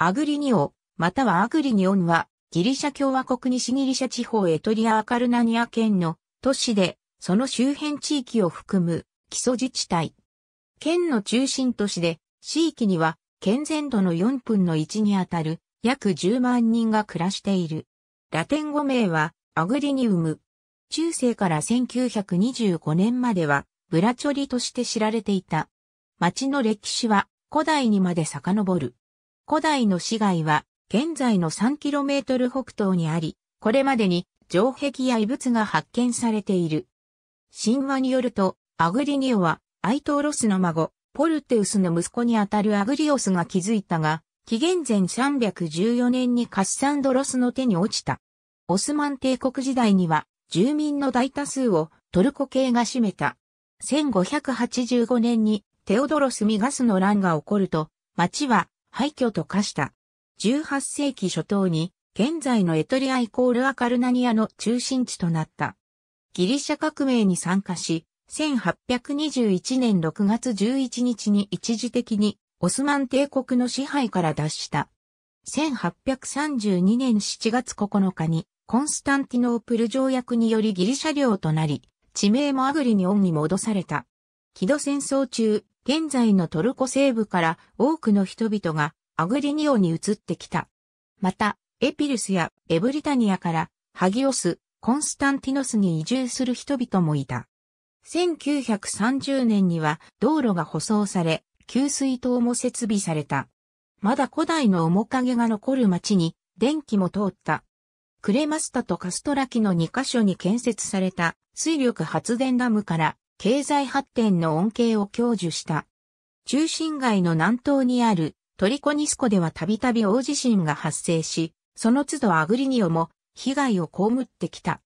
アグリニオ、またはアグリニオンは、ギリシャ共和国西ギリシャ地方エトリア・アカルナニア県の都市で、その周辺地域を含む基礎自治体。県の中心都市で、地域には県全土の4分の1にあたる約10万人が暮らしている。ラテン語名はアグリニウム。中世から1925年まではブラチョリとして知られていた。町の歴史は古代にまで遡る。古代の市街は、現在の 3km 北東にあり、これまでに城壁や遺物が発見されている。神話によると、アグリニオは、アイトーロスの孫、ポルテウスの息子にあたるアグリオスが築いたが、紀元前314年にカッサンドロスの手に落ちた。オスマン帝国時代には、住民の大多数をトルコ系が占めた。1585年にテオドロス・ミガスの乱が起こると、町は廃墟と化した。18世紀初頭に、現在のエトリアイコールアカルナニアの中心地となった。ギリシャ革命に参加し、1821年6月11日に一時的にオスマン帝国の支配から脱した。1832年7月9日にコンスタンティノープル条約によりギリシャ領となり、地名もアグリニオンに戻された。木戸戦争中、現在のトルコ西部から多くの人々がアグリニオに移ってきた。また、エピルスやエブリタニアからハギオス、コンスタンティノスに移住する人々もいた。1930年には道路が舗装され、給水塔も設備された。まだ古代の面影が残る町に電気も通った。クレマスタとカストラキの2カ所に建設された水力発電ダムから経済発展の恩恵を享受した。中心街の南東にあるトリコニスコではたびたび大地震が発生し、その都度アグリニオも被害をこむってきた。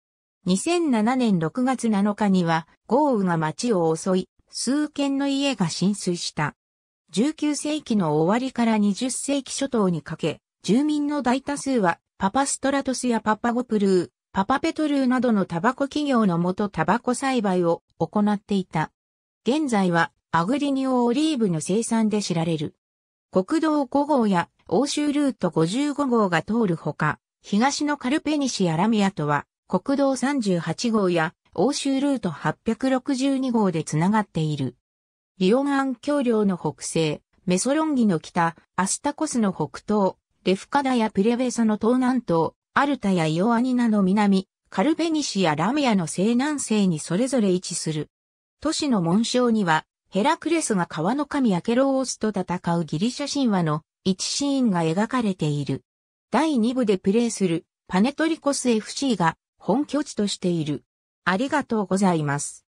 2007年6月7日には豪雨が街を襲い、数軒の家が浸水した。19世紀の終わりから20世紀初頭にかけ、住民の大多数はパパストラトスやパパゴプルー、パパペトルーなどのタバコ企業のもとタバコ栽培を行っていた。現在はアグリニオオリーブの生産で知られる。国道5号や欧州ルート55号が通るほか、東のカルペニシアラミアとは国道38号や欧州ルート862号でつながっている。リオガン橋梁の北西、メソロンギの北、アスタコスの北東、レフカダやプレベソの東南東、アルタやイオアニナの南、カルベニシやラムアの西南西にそれぞれ位置する。都市の紋章には、ヘラクレスが川の神アケロースと戦うギリシャ神話の一シーンが描かれている。第2部でプレーするパネトリコス FC が本拠地としている。ありがとうございます。